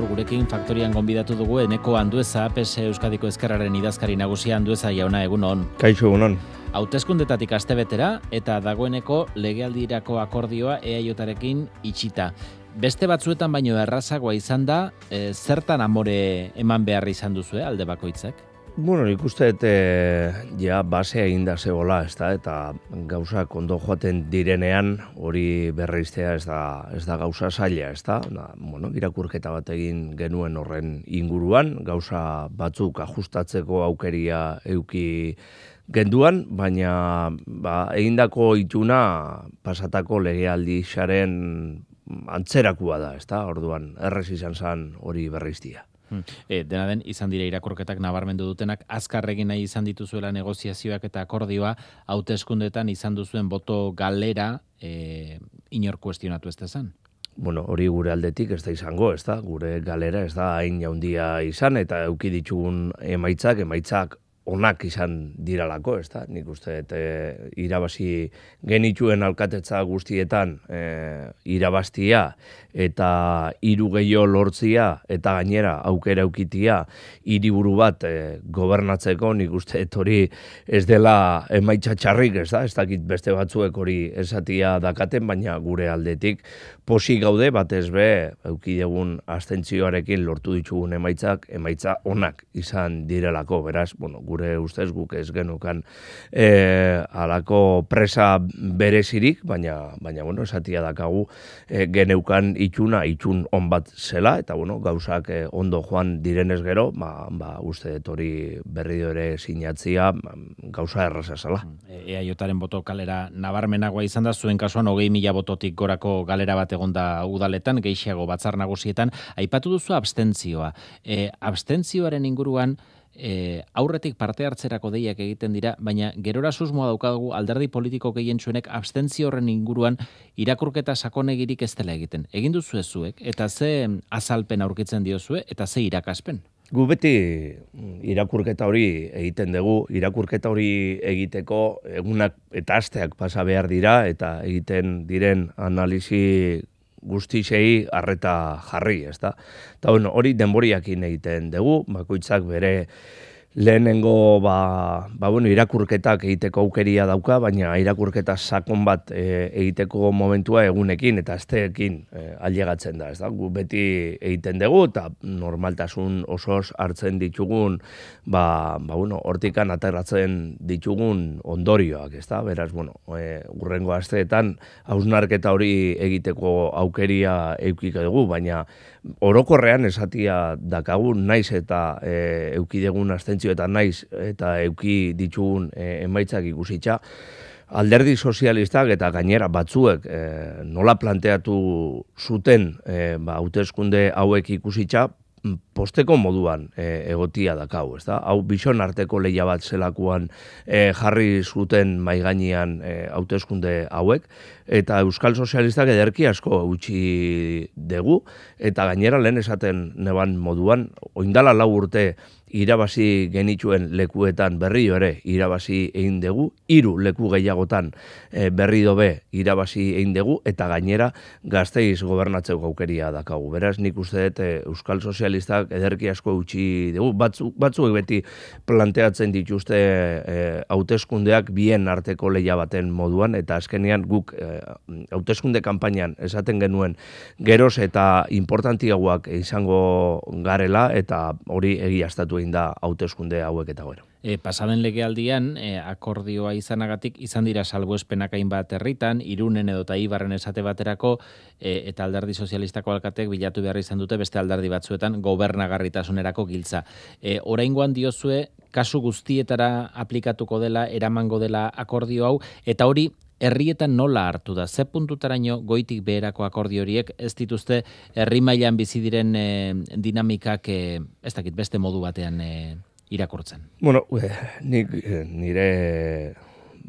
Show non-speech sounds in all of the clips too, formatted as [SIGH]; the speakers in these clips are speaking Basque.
gaur gurekin faktorian gonbidatu dugu eneko handueza, PS e Euskadiko Ezkerraren idazkari nagusia handueza jauna egun hon. Kaixo egun hon. Hautezkundetatik aste betera eta dagoeneko legealdirako akordioa eaiotarekin itxita. Beste batzuetan baino errazagoa izan da, eh, zertan amore eman behar izan duzu, e, alde bakoitzak? Bueno, ikuste eta eh, ja basea da zebola, ez da, eta gauza kondo joaten direnean hori berriztea ez da, ez da gauza zaila, ez da, bueno, irakurketa bat egin genuen horren inguruan, gauza batzuk ajustatzeko aukeria euki genduan, baina ba, egindako ituna pasatako legealdi xaren antzerakua da, ez orduan, errez izan zan hori berreiztia. E, dena den, izan dira irakorketak nabarmendu dutenak, azkarregin nahi izan dituzuela negoziazioak eta akordioa, hauteskundetan izan duzuen boto galera e, inor kuestionatu ez dezan. Bueno, hori gure aldetik ez da izango, ez da? Gure galera ez da hain jaundia izan, eta euki ditugun emaitzak, emaitzak onak izan diralako, ez da? Nik uste, eh, irabazi genituen alkatetza guztietan e, irabaztia eta hiru lortzia eta gainera aukera eukitia hiriburu bat eh, gobernatzeko nik uste hori ez dela emaitza txarrik, ez da? Ez dakit beste batzuek hori esatia dakaten, baina gure aldetik posi gaude batez be aukidegun astentzioarekin lortu ditugun emaitzak emaitza onak izan direlako, beraz, bueno, gure ustez guk ez genukan e, eh, alako presa berezirik, baina, baina bueno, esatia dakagu e, geneukan itxuna, itxun onbat zela, eta bueno, gauzak eh, ondo joan direnez gero, ba, ba uste detori berri dure sinatzia, ba, gauza erraza zela. Ea e jotaren boto kalera nabarmenagoa izan da, zuen kasuan hogei mila bototik gorako galera bat egonda udaletan, geixiago batzar nagusietan, aipatu duzu abstentzioa. E, abstentzioaren inguruan, e, aurretik parte hartzerako deiak egiten dira, baina gerora susmoa daukagu alderdi politiko gehien txuenek abstentzio horren inguruan irakurketa sakonegirik ez dela egiten. Egin duzu ezuek, eta ze azalpen aurkitzen diozue, eta ze irakaspen? Gu beti irakurketa hori egiten dugu, irakurketa hori egiteko egunak eta asteak pasa behar dira, eta egiten diren analisi guztisei arreta jarri, ez da? Eta bueno, hori denboriakin egiten dugu, bakoitzak bere lehenengo ba, ba, bueno, irakurketak egiteko aukeria dauka, baina irakurketa sakon bat e, egiteko momentua egunekin eta asteekin e, ailegatzen da, ez Gu beti egiten dugu eta normaltasun osoz hartzen ditugun, ba, ba bueno, hortikan aterratzen ditugun ondorioak, ez da? Beraz, bueno, e, urrengo asteetan hausnarketa hori egiteko aukeria eukiko dugu, baina orokorrean esatia dakagun naiz eta e, eukidegun asten eta naiz eta euki ditugun e, emaitzak ikusitza alderdi sozialistak eta gainera batzuek e, nola planteatu zuten e, ba, hauteskunde hauek ikusitza posteko moduan e, egotia dakau, ez da? Hau bison arteko leia bat zelakuan jarri zuten maiganean e, hauteskunde hauek, eta Euskal Sozialistak ederki asko utzi dugu, eta gainera lehen esaten neban moduan, oindala lau urte irabazi genituen lekuetan berri ere irabazi egin dugu, hiru leku gehiagotan eh, berri dobe irabazi egin dugu, eta gainera gazteiz gobernatzeu gaukeria dakagu. Beraz, nik uste dut eh, Euskal Sozialistak ederki asko utzi dugu, batzuk beti planteatzen dituzte e, hauteskundeak bien arteko leia baten moduan, eta azkenean guk e, hauteskunde kanpainan esaten genuen geroz eta importantiagoak izango garela, eta hori egiaztatu egin da hauteskunde hauek eta gero. E, pasaden legealdian, e, akordioa izanagatik izan dira salbo espenak herritan bat erritan, irunen edo eta ibarren esate baterako, e, eta aldardi sozialistako alkatek bilatu behar izan dute beste aldardi batzuetan gobernagarritasunerako giltza. E, orain guan diozue, kasu guztietara aplikatuko dela, eramango dela akordio hau, eta hori herrietan nola hartu da? Ze puntutaraino goitik beherako akordi horiek ez dituzte herri mailan bizi diren e, dinamikak e, ez dakit beste modu batean eh, irakurtzen? Bueno, nik nire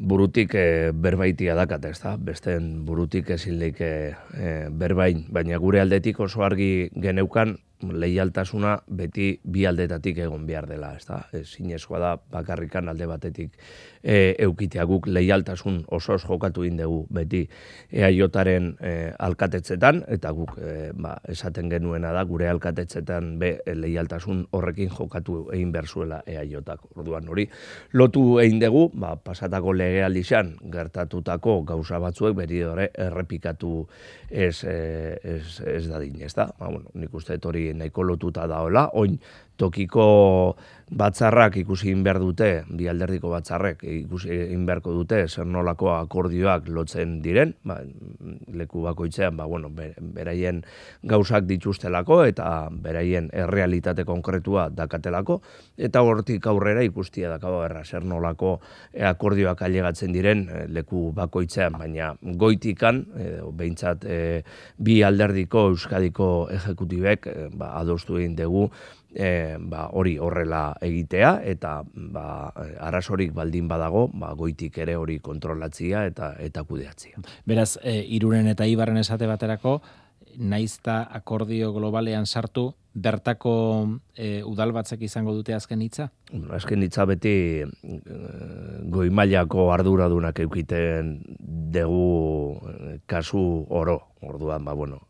burutik e, berbaitia dakat, ez da? Besteen burutik ezin e, berbain, baina gure aldetik oso argi geneukan leialtasuna beti bi aldetatik egon behar dela, ez da? Ez da bakarrikan alde batetik e, eukitea guk leialtasun oso jokatu indegu beti EAJaren e, alkatetzetan eta guk e, ba, esaten genuena da gure alkatetzetan be e, leialtasun horrekin jokatu egin berzuela EAJak orduan hori lotu egin dugu ba, pasatako legealdian gertatutako gauza batzuek beri dore errepikatu ez, e, ez, ez, ez da dinez ba, bueno, nik uste hori nahiko lotuta daola oin tokiko batzarrak ikusi inber dute, bi alderdiko batzarrek ikusi inberko dute, zer nolako akordioak lotzen diren, ba, leku bakoitzean, ba, bueno, beraien gauzak dituztelako, eta beraien errealitate konkretua dakatelako, eta hortik aurrera ikustia dakaba erra, zer nolako akordioak ailegatzen diren, eh, leku bakoitzean, baina goitikan, e, behintzat, e, bi alderdiko euskadiko ejekutibek, eh, ba, adostu egin dugu, e, ba, hori horrela egitea eta ba, arasorik baldin badago ba, goitik ere hori kontrolatzia eta eta kudeatzia. Beraz, e, iruren eta ibarren esate baterako, naizta akordio globalean sartu, bertako e, eh, udalbatzek izango dute azken hitza? Azken hitza beti eh, goi mailako arduradunak eukiten dugu eh, kasu oro. Orduan, ba, bueno,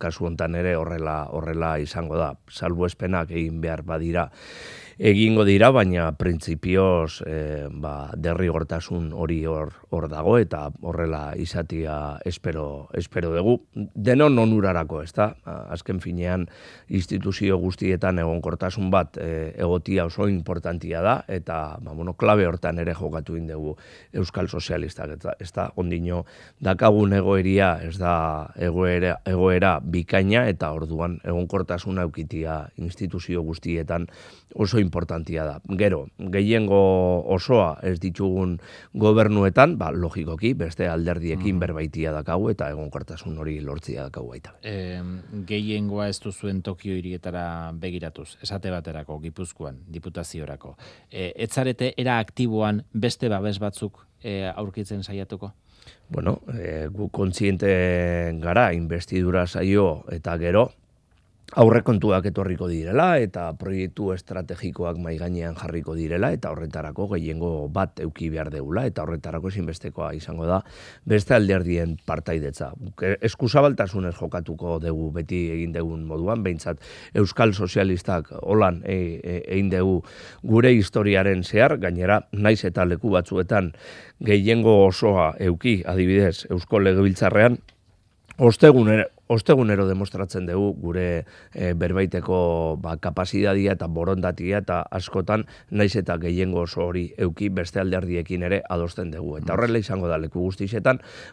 kasu hontan ere horrela horrela izango da. Salbo espenak egin behar badira egingo dira, baina printzipioz e, ba, derri gortasun hori hor, hor dago eta horrela izatia espero, espero dugu. Denon onurarako, ez da? Azken finean instituzio guztietan egonkortasun bat e, egotia oso importantia da eta ba, bueno, klabe hortan ere jokatu indegu Euskal Sozialistak, ezta, ondino dakagun egoeria, ez da egoera, egoera bikaina eta orduan egonkortasun aukitia instituzio guztietan oso importantia da. Gero, gehiengo osoa ez ditugun gobernuetan, ba, logikoki, beste alderdiekin mm. berbaitia dakau eta egonkortasun hori lortzia dakau baita. E, gehiengoa ez duzuen Tokio hirietara begiratuz, esate baterako, gipuzkoan, diputaziorako. E, etzarete, era aktiboan beste babes batzuk e, aurkitzen saiatuko? Bueno, e, gu kontzienten gara, investidura saio eta gero, aurrekontuak etorriko direla eta proiektu estrategikoak mai gainean jarriko direla eta horretarako gehiengo bat euki behar degula eta horretarako ezinbestekoa izango da beste alderdien partaidetza. Eskuzabaltasunez jokatuko dugu beti egin dugun moduan, behintzat Euskal Sozialistak holan e, e, egin dugu gure historiaren zehar, gainera naiz eta leku batzuetan gehiengo osoa euki adibidez Eusko Legebiltzarrean, Ostegunero, ostegunero demostratzen dugu gure eh, berbaiteko ba, kapazidadia eta borondatia eta askotan naiz eta gehiengo oso hori euki beste alderdiekin ere adosten dugu. Eta mm. horrela izango da leku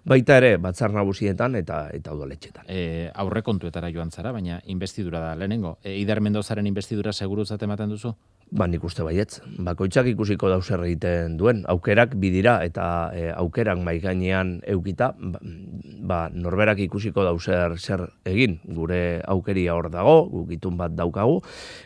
baita ere batzar nabuzietan eta eta udoletxetan. E, eh, aurre kontuetara joan zara, baina investidura da lehenengo. E, Idar Mendozaren investidura seguruzat ematen duzu? Ba, nik uste baietz. Bakoitzak ikusiko dauz egiten duen. Aukerak bidira eta e, aukerak maiganean eukita, ba, ba, norberak ikusiko dauzer zer egin, gure aukeria hor dago, gukitun bat daukagu,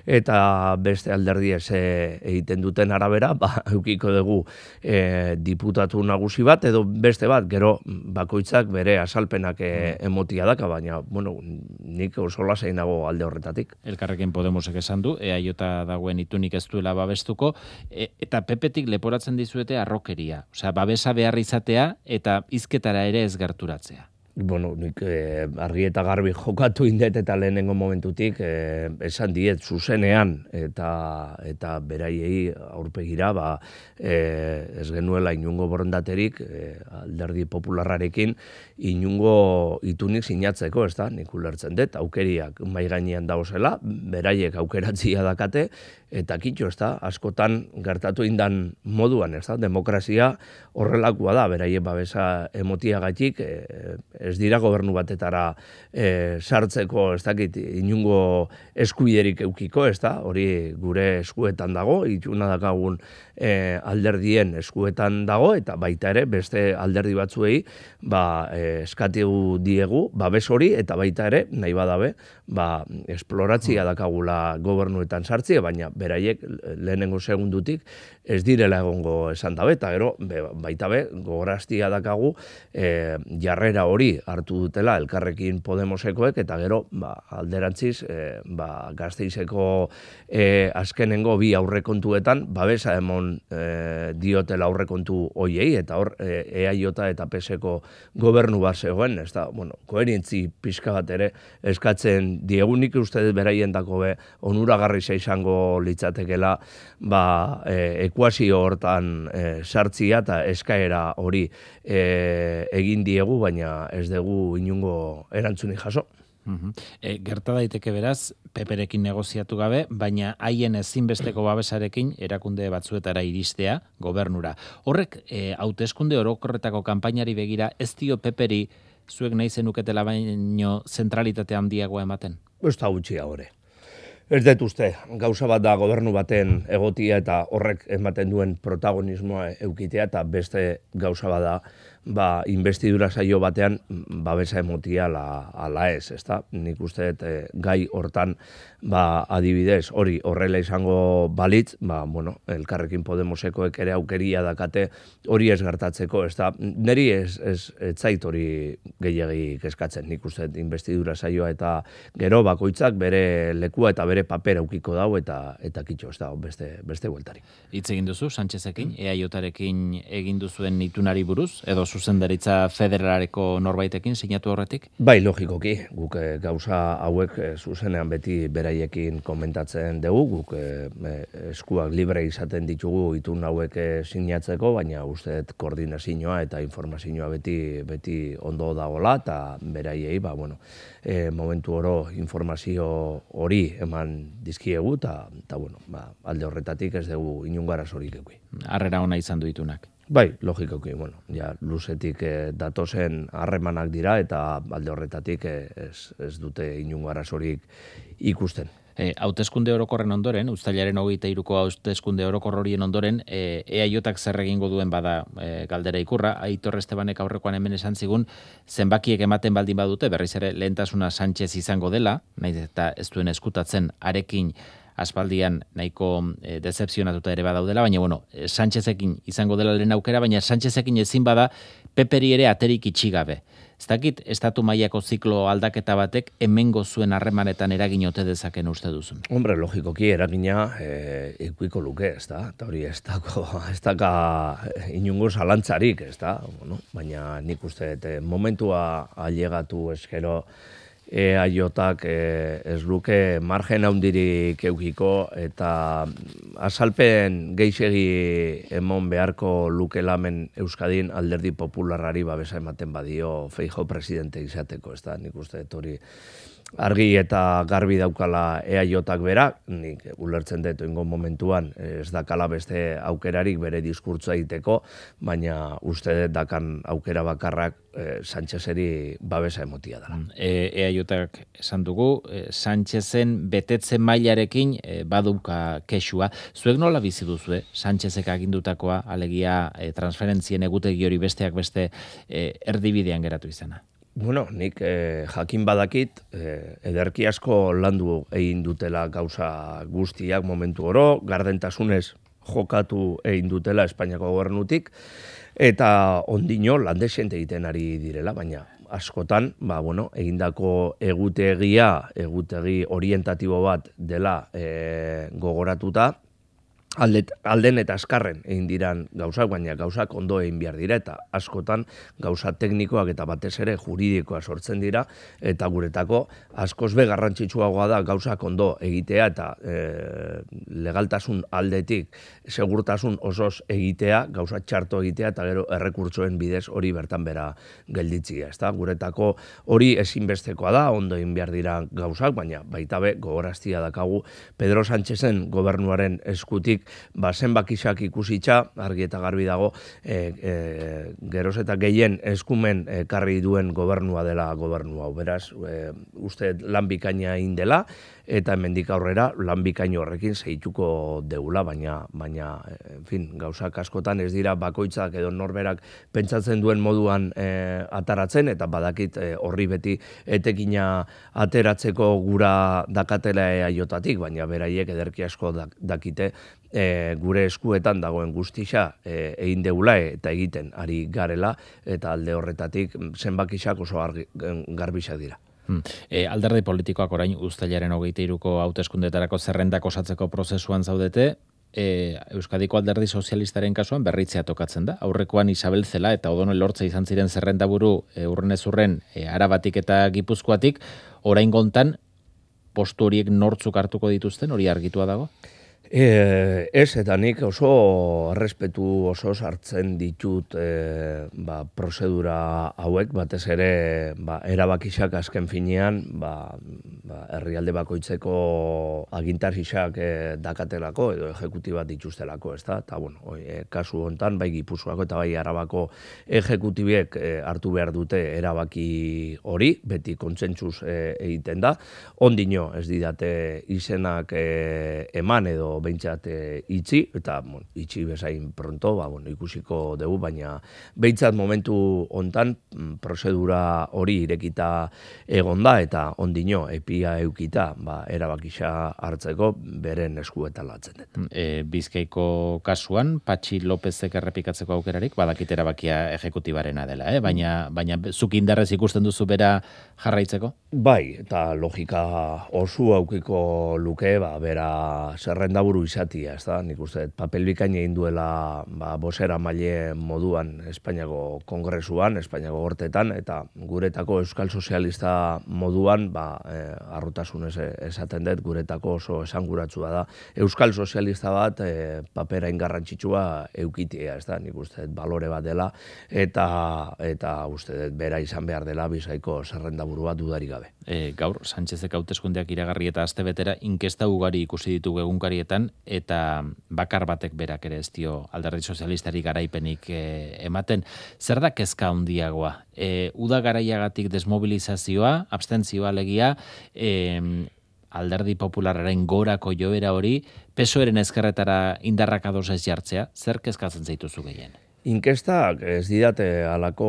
eta beste alderdi ez egiten duten arabera, ba, [LAUGHS] eukiko dugu eh, diputatu nagusi bat, edo beste bat, gero bakoitzak bere asalpenak eh, mm. emotia daka, baina, bueno, nik oso lasein dago alde horretatik. Elkarrekin Podemosek esan du, jota dagoen itunik ez duela babestuko, e, eta pepetik leporatzen dizuete arrokeria, osea, babesa behar izatea, eta izketara ere ez gerturatzea bueno, nik eh, argi eta garbi jokatu indet eta lehenengo momentutik e, esan diet zuzenean eta eta beraiei aurpegira ba e, ez genuela inungo borondaterik e, alderdi popularrarekin inungo itunik sinatzeko, ezta? Nik ulertzen dut aukeriak mai gainean zela, beraiek aukeratzia dakate eta kitxo, ez da, askotan gertatu indan moduan, ez da, demokrazia horrelakoa da, beraie babesa emotia gatik, eh, ez dira gobernu batetara eh, sartzeko, ez dakit, inungo eskuiderik eukiko, ez da, hori gure eskuetan dago, ituna dakagun eh, alderdien eskuetan dago, eta baita ere, beste alderdi batzuei, ba, e, diegu, babes hori, eta baita ere, nahi badabe, ba, esploratzia mm. dakagula gobernuetan sartzea, baina beraiek lehenengo segundutik ez direla egongo esan dabe, eta gero, be, baita be, gogoraztia dakagu eh, jarrera hori hartu dutela elkarrekin Podemosekoek, eta gero, ba, alderantziz, eh, ba, gazteizeko e, eh, azkenengo bi aurrekontuetan, babesa emon diotela aurrekontu hoiei, eta hor, e, eta PSeko gobernu bat zegoen, ez da, bueno, koherintzi pixka bat ere eskatzen diegunik uste dut beraien dako be, eh, onuragarri izango litzatekela, ba, e, ekuazio hortan e, sartzia eta eskaera hori e, egin diegu, baina ez dugu inungo erantzunik jaso. Mhm. E, gerta daiteke beraz, peperekin negoziatu gabe, baina haien ezinbesteko babesarekin erakunde batzuetara iristea gobernura. Horrek, e, hauteskunde orokorretako kanpainari begira, ez dio peperi zuek nahi zenuketela baino zentralitate handiagoa ematen? Besta gutxi hori. Ez dut gauza bat da gobernu baten egotia eta horrek ematen duen protagonismoa eukitea eta beste gauza bat da ba, investidura saio batean babesa emotia la, ala ez, ez da? Nik uste eh, gai hortan ba, adibidez hori horrela izango balitz, ba, bueno, elkarrekin Podemosekoek ere aukeria dakate hori ez gartatzeko, ez da? Neri ez, ez, ez zait hori gehiagi keskatzen nik uste et, investidura saioa eta gero bakoitzak bere lekua eta bere paper aukiko dau eta eta kitxo, ez beste, beste bueltari. Itz egin duzu, Sánchezekin, mm. EAJarekin egin duzuen itunari buruz, edo zuzendaritza federareko norbaitekin sinatu horretik? Bai, logikoki. Guk eh, gauza hauek eh, zuzenean beti beraiekin komentatzen dugu, guk eh, eskuak libre izaten ditugu itun hauek eh, sinatzeko, baina usteet koordinazioa eta informazioa beti beti ondo dagoela eta beraiei, ba, bueno, momentu oro informazio hori eman dizkiegu eta, bueno, ba, alde horretatik ez dugu inungara hori eguen. Arrera ona izan duitunak. Bai, logikoki, bueno, ja, luzetik datosen eh, datozen harremanak dira eta alde horretatik eh, ez, ez dute inungo arazorik ikusten. E, orokorren ondoren, ustailaren hogeita iruko hautezkunde orokor ondoren, e, ea iotak zer egingo duen bada galdera ikurra, aitor estebanek aurrekoan hemen esan zigun, zenbakiek ematen baldin badute, berriz ere lehentasuna Sánchez izango dela, nahiz eta ez duen eskutatzen arekin aspaldian nahiko e, eh, decepzionatuta ere badaudela, baina bueno, eh, Sánchezekin izango dela lehen aukera, baina Sánchezekin ezin bada peperi ere aterik itxigabe. Ez dakit, estatu mailako ziklo aldaketa batek hemengo zuen harremanetan eragin ote dezaken uste duzun. Hombre, logikoki eragina e, eh, ikuiko luke, ez da? Eta hori ez dako, [LAUGHS] ez daka inungo zalantzarik, ez da? Bueno, baina nik uste, momentua ailegatu eskero, eaiotak e, ez luke margen handirik eukiko eta azalpen geixegi emon beharko luke lamen Euskadin alderdi popularari babesa ematen badio feijo presidente izateko, ez da nik uste hori argi eta garbi daukala EAJak bera, nik ulertzen dut ingo momentuan eh, ez dakala beste aukerarik bere diskurtza egiteko, baina uste dakan aukera bakarrak e, babesa emotia dara. Mm. E, EAJak esan dugu, e, eh, Sanchezen betetzen mailarekin baduka kesua. Zuek nola bizi duzu, e? Sanchezek agindutakoa, alegia e, transferentzien egutegi hori besteak beste erdibidean geratu izena? Bueno, nik eh, jakin badakit, eh, ederki asko landu egin dutela gauza guztiak momentu oro, gardentasunez jokatu egin dutela Espainiako gobernutik, eta ondino landesente egiten ari direla, baina askotan, ba, bueno, egindako egutegia, egutegi orientatibo bat dela eh, gogoratuta, alden eta eskarren egin diran gauzak, baina gauzak ondo egin behar dira eta askotan gauza teknikoak eta batez ere juridikoa sortzen dira eta guretako askoz be goa da gauzak ondo egitea eta eh, legaltasun aldetik segurtasun osoz egitea, gauza txarto egitea eta gero errekurtsoen bidez hori bertan bera gelditzia. Ez Guretako hori ezinbestekoa da ondo egin behar dira gauzak, baina baita be, gogoraztia dakagu Pedro Sánchezen gobernuaren eskutik ba, zenbakisak ikusitza, argi eta garbi dago, e, e, geroz eta gehien eskumen e, karri duen gobernua dela gobernua. Beraz, e, uste lan bikaina indela, eta hemendik aurrera lan bikaino horrekin seituko degula, baina baina en fin gauzak askotan ez dira bakoitzak edo norberak pentsatzen duen moduan eh, ataratzen eta badakit eh, horri beti etekina ateratzeko gura dakatela aiotatik baina beraiek ederki asko dakite eh, gure eskuetan dagoen guztisa egin degula eta egiten ari garela eta alde horretatik mm, zenbakixak oso mm, garbisak dira Hmm. E, alderdi politikoak orain ustailaren hogeite iruko hauteskundetarako zerrendak osatzeko prozesuan zaudete, e, Euskadiko alderdi sozialistaren kasuan berritzea tokatzen da. Aurrekoan Isabel Zela eta Odonel Lortza izan ziren zerrendaburu e, urrenez urren e, arabatik eta gipuzkoatik, orain gontan postu horiek nortzuk hartuko dituzten hori argitua dago? E, ez, eta nik oso respetu oso sartzen ditut e, ba, prozedura hauek, batez ere ba, erabakixak azken finean, ba, ba, herrialde bakoitzeko agintarxixak e, dakatelako edo ejekutibat dituztelako, ez da? Eta, bueno, oi, e, kasu hontan, bai gipuzuako eta bai arabako ejekutibiek e, hartu behar dute erabaki hori, beti kontsentsuz e, egiten da. Ondino, ez didate izenak e, eman edo behintzat eh, itzi, eta bon, itzi bezain pronto, ba, ikusiko dugu, baina behintzat momentu hontan mm, prozedura hori irekita egon da, eta ondino, epia eukita, ba, hartzeko, beren eskuetan latzen dut. Mm, e, eh, bizkeiko kasuan, Patxi Lopezek errepikatzeko aukerarik, badakit erabakia ejekutibarena dela, eh? baina, baina zuk indarrez ikusten duzu bera jarraitzeko? Bai, eta logika osu aukiko luke, ba, bera zerrenda buru izatia, ez da, nik uste, papel bikain egin duela ba, bosera maile moduan Espainiako kongresuan, Espainiako gortetan, eta guretako euskal sozialista moduan, ba, e, arrutasun ez, e, guretako oso esan da. Euskal sozialista bat, e, papera ingarrantzitsua eukitea, ez da, nik uste, balore bat dela, eta, eta uste, bera izan behar dela bizaiko zerrenda bat dudari gabe. E, gaur, Sánchez ekautezkundeak iragarri eta azte betera, inkesta ugari ikusi ditugu egunkari eta bakar batek berak ere ez dio Alderdi Sozialistari garaipenik eh, ematen. Zer da kezka handiagoa. E, uda garaiagatik desmobilizazioa, abstentzioa legia, e, Alderdi Populararen gorako joera hori pesoeren ezkerretara indarrak ados jartzea, zer kezkatzen zaituzu gehien? Inkestak ez didate alako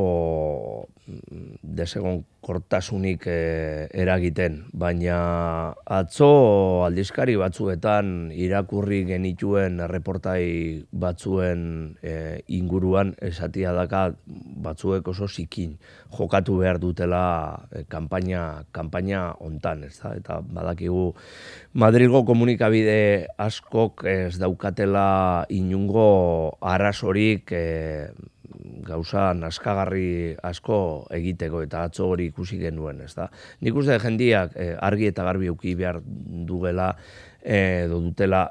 mm, desegon kortasunik e, eh, eragiten, baina atzo aldizkari batzuetan irakurri genituen erreportai batzuen eh, inguruan esatia daka batzuek oso zikin jokatu behar dutela e, eh, kampaina, kampaina ontan, ez Eta badakigu Madrigo komunikabide askok ez daukatela inungo arrasorik gauza naskagarri asko egiteko eta atzo hori ikusi genuen, ez da. Nik uste jendiak eh, argi eta garbi uki behar dugela, edo dutela,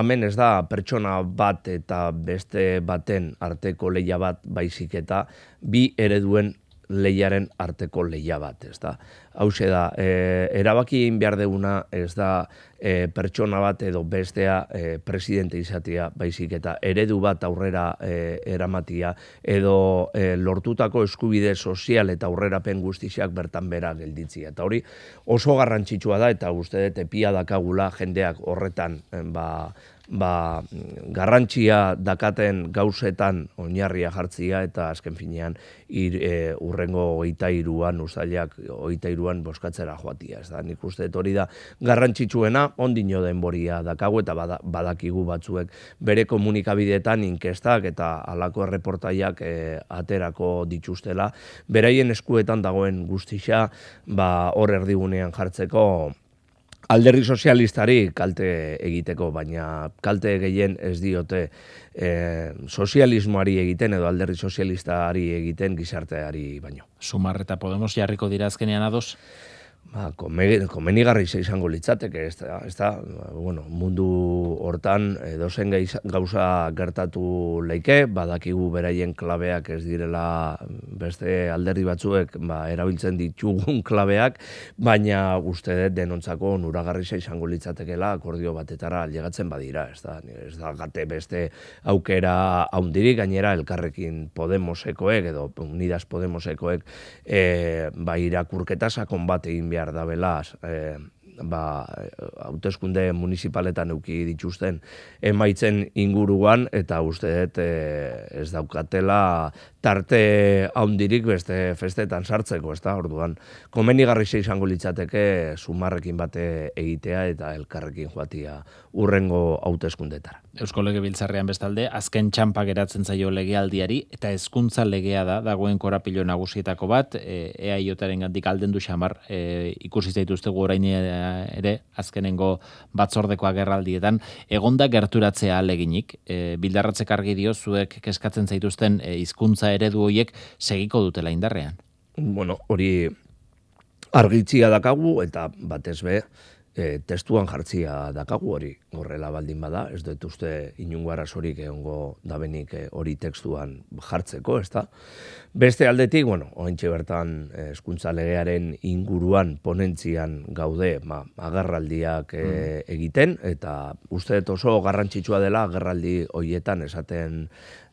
amen eh, ez da, pertsona bat eta beste baten arteko lehia bat baizik eta bi ereduen leiaren arteko leia bat, ez da. Hau da, e, erabaki egin behar deguna, ez da, e, pertsona bat edo bestea e, presidente izatea, baizik eta eredu bat aurrera e, eramatia, edo e, lortutako eskubide sozial eta aurrerapen guztiak bertan bera gelditzi. Eta hori oso garrantzitsua da, eta uste dut epia dakagula jendeak horretan, ba, ba, garrantzia dakaten gauzetan oinarria jartzia eta azken finean ir, e, urrengo oita iruan, usailak oita iruan boskatzera joatia. Ez da, nik uste hori da garrantzitsuena ondino denboria dakago eta badakigu batzuek bere komunikabideetan inkestak eta alako reportaiak e, aterako dituztela. Beraien eskuetan dagoen guztixa ba, hor erdigunean jartzeko alderri sozialistari kalte egiteko, baina kalte gehien ez diote eh, sozialismoari egiten edo alderri sozialistari egiten gizarteari baino. Sumarreta Podemos jarriko dirazkenean ados ba, komeni garri izango litzateke, ez da, ez da bueno, mundu hortan eh, dozen gauza gertatu leike, badakigu beraien klabeak ez direla beste alderdi batzuek ba, erabiltzen ditugun [LAUGHS] klabeak, baina uste denontzako nuragarri izango litzatekela akordio batetara allegatzen badira, ez da, ez da gate beste aukera haundirik, gainera elkarrekin Podemosekoek edo Unidas Podemosekoek e, ba, irakurketa sakon bat egin behar behar da belaz, e, eh, ba, hauteskunde municipaletan euki dituzten emaitzen inguruan, eta uste dut eh, ez daukatela tarte haundirik beste festetan sartzeko, ez da, orduan, komeni garri izango litzateke sumarrekin bate egitea eta elkarrekin joatia urrengo hauteskundetara. Eusko lege biltzarrean bestalde, azken txampa geratzen zaio aldiari eta hezkuntza legea da, dagoen korapilo nagusietako bat, e, ea iotaren gandik alden du xamar, e, ikusi zaituztegu orain ere, azkenengo batzordeko agerraldietan, egonda gerturatzea leginik, e, bildarratzek argi dio zuek keskatzen zaituzten e, hizkuntza eredu hoiek segiko dutela indarrean. Bueno, hori argitzia dakagu eta batez be eh, testuan jartzia dakagu hori horrela baldin bada, ez dut uste inungo arazorik egongo dabenik eh, hori tekstuan jartzeko, ez da? Beste aldetik, bueno, ointxe bertan eskuntza eh, legearen inguruan ponentzian gaude ma, ba, agarraldiak eh, mm. egiten, eta uste dut oso garrantzitsua dela agarraldi hoietan esaten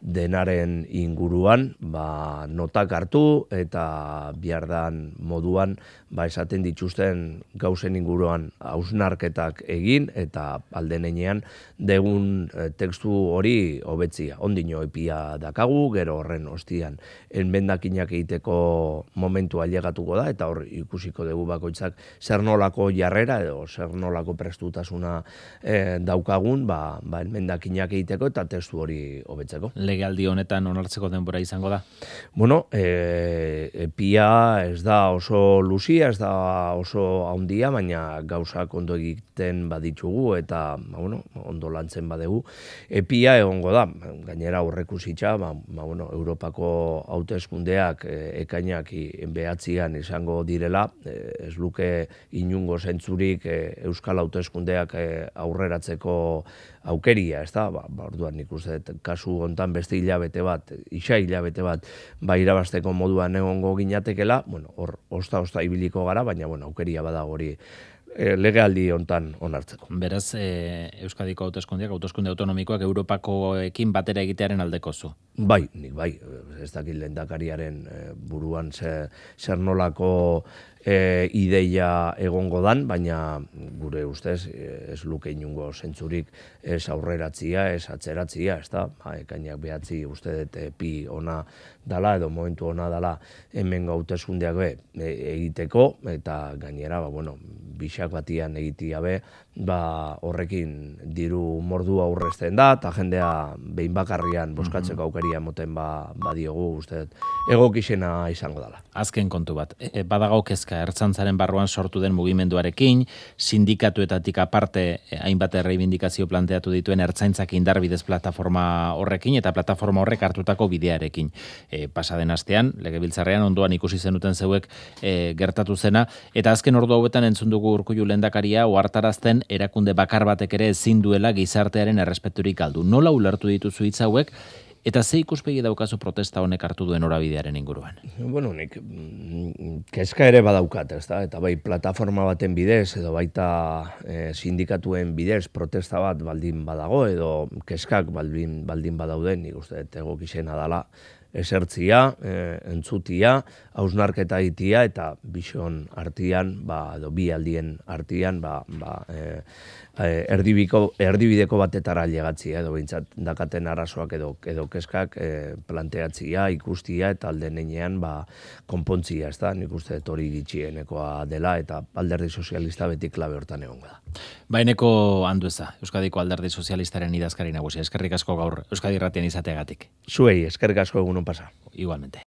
denaren inguruan, ba, notak hartu eta bihardan moduan ba, esaten dituzten gauzen inguruan hausnarketak egin eta alden enean, degun e, tekstu hori hobetzia. Ondino epia dakagu, gero horren ostian enbendakinak egiteko momentu ailegatuko da, eta hor ikusiko dugu bakoitzak zer nolako jarrera edo zer nolako prestutasuna e, daukagun, ba, ba enbendakinak egiteko eta testu hori hobetzeko. Legaldi honetan onartzeko denbora izango da? Bueno, eh, epia ez da oso luzia, ez da oso haundia, baina gauza ondo egiten baditzugu, eta ba, bueno, ondo lantzen badegu, epia egongo da, gainera aurrekusitza, ba, ba, bueno, Europako hauteskundeak e, ekainak behatzian izango direla, e, ez luke inungo zentzurik e, Euskal hauteskundeak e, aurreratzeko aukeria, ez ba, ba, orduan nik uste, kasu hontan beste hilabete bat, isa hilabete bat, ba, irabasteko moduan egongo ginatekela, bueno, hor, osta-osta ibiliko gara, baina, bueno, aukeria bada hori e, legealdi hontan onartzeko. Beraz, e, Euskadiko hauteskundeak hauteskunde autonomikoak Europakoekin batera egitearen aldeko zu. Bai, nik bai, eh, ez dakit lehendakariaren buruan ze zer ideia egongo dan, baina gure ustez ez luke inungo sentzurik ez aurreratzia, ez atzeratzia, ezta? Ba, ekainak behatzi ustez pi ona dala edo momentu ona dala hemen gautesundeak be e, egiteko eta gainera ba bueno bisak batean egitia be ba horrekin diru mordua aurrezten da eta jendea behin bakarrian mhm. boskatzeko aukeria moten ba badiogu uste egokixena izango dala azken kontu bat e, e badago kezka ertzantzaren barruan sortu den mugimenduarekin sindikatuetatik aparte e, hainbat erreibindikazio planteatu dituen ertzaintzak indarbidez plataforma horrekin eta plataforma horrek hartutako bidearekin e, pasaden astean, legebiltzarrean ondoan ikusi zenuten zeuek e, gertatu zena, eta azken ordu hauetan entzun dugu urkullu lendakaria oartarazten erakunde bakar batek ere ezin duela gizartearen errespeturik aldu. Nola ulertu dituzu hitz hauek, Eta ze ikuspegi daukazu protesta honek hartu duen orabidearen inguruan? Bueno, nik mm, kezka ere badaukat, ez Eta bai, plataforma baten bidez, edo baita e, sindikatuen bidez, protesta bat baldin badago, edo keskak baldin, baldin badauden, nik uste, tego dala, esertzia, e, entzutia, hausnarketa itia, eta bison artian, ba, do, bi aldien artian, ba, ba, e, erdibiko, erdibideko batetara legatzi, edo bintzat, dakaten arazoak edo, edo keskak e, planteatzia, ikustia, eta alde neinean, ba, konpontzia, ez da, nik uste etori ditxienekoa dela, eta alderdi sozialista betik klabe hortan egon gara. Baineko handu eza, Euskadiko alderdi sozialistaren idazkari nagusia, eskerrik asko gaur, Euskadi ratien izateagatik. Zuei, eskerrik asko egun pasar. Igualmente.